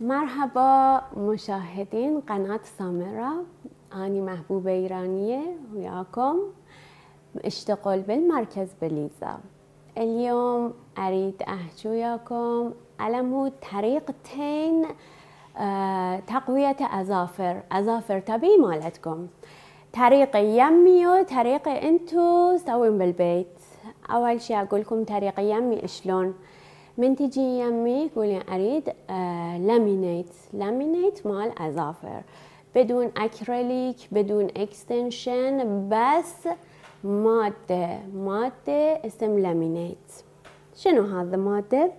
مرحبا مشاهدین قنات سامرا انی محبوب ایرانیه وياكم اشتغل بالمركز بليزا اليوم اريد أحكي طریق على تقویت طريقتين تقوية طبیعی مالت کم مالتكم یمی يمي طریق انتو بالبیت. بالبيت أول شيء کم طریق يمي شلون من تجي يمي تقولي اريد لامينيت مال اظافر بدون اكريليك بدون اکستنشن بس ماده ماده اسم لامينيت شنو هذا ماده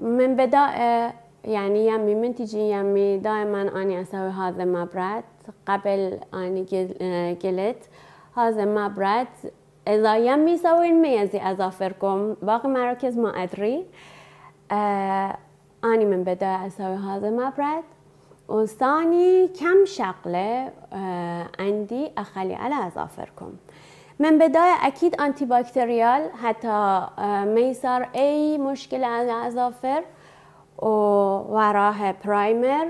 من بدا يعني یعنی يمي من تجي يمي دائما اني اسوي هذا مبرد قبل اني قلت هذا مبرد إذا می ازی الميزي أظافركم باقي مراکز ما أدري آه من بداية أسوي هذا المبرد ثانی کم شغلة اندی اخلی علا على أظافركم من بداية اکید آنتی باکتریال حتی آه ما يصير أي مشكلة على و وراه برايمر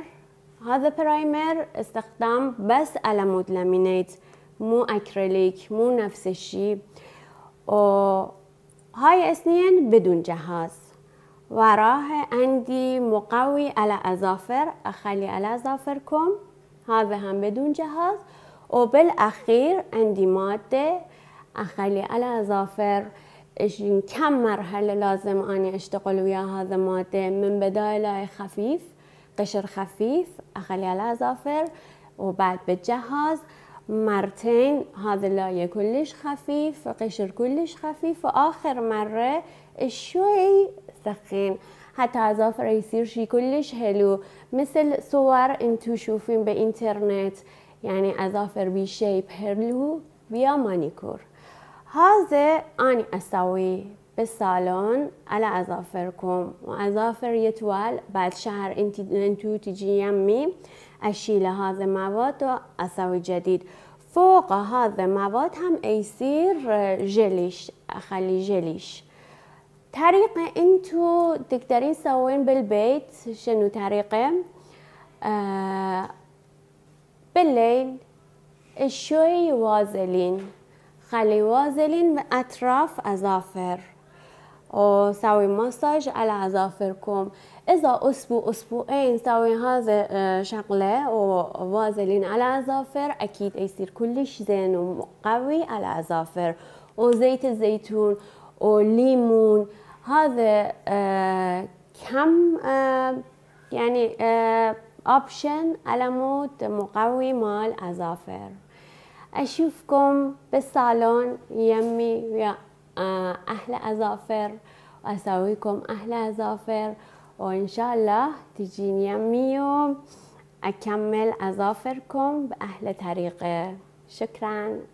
هذا برايمر استخدام بس على مود مو اکریلیک مو نفسشی های اثنين بدون جهاز وراه عندي مقوي على اظافر اخلي على ها به هم بدون جهاز وبالاخير عندي ماده اخلی علی اشین کم مرحله لازم آنی اشتقل ویا هذا ماده من لای خفیف قشر خفيف أخلي على بعد به جهاز مرتين هذا اللاية كلش خفيف قشر كلش خفيف وآخر مرة شوي سخین. حتى اظافره يصير شي كلش حلو مثل صور انتو شوفين بإنترنت يعني یعنی اظافر بي مانیکور. حلو بيا مانيكور هذا اني أسوي بالصالون على اظافركم واظافر يتوال بعد شهر انتو تجي يمي أشيل هذا مواد واسوي جديد فوق هذا مواد هم ایسیر جلیش، جلیش جلیش. جلیش این تو دکترین سوین بالبیت، شنو طریقه. بلیل شوی وازلین، خلی وازلین و اطراف اظافر وسوي مساج على عظافركم إذا أسبوع أسبوعين سوي هذا شغلة ووازلين على العظافر أكيد يصير كلش زين وقوي على العظافر وزيت الزيتون وليمون هذا كم يعني یعنی، اوبشن على مود مقوي مال عظافر اشوفكم بالصالون يمي ويا اهل اظافر واسويكم اهل اظافر وإن شاء الله تجيني يمي کم اظافرکم باهل طریقه شکرا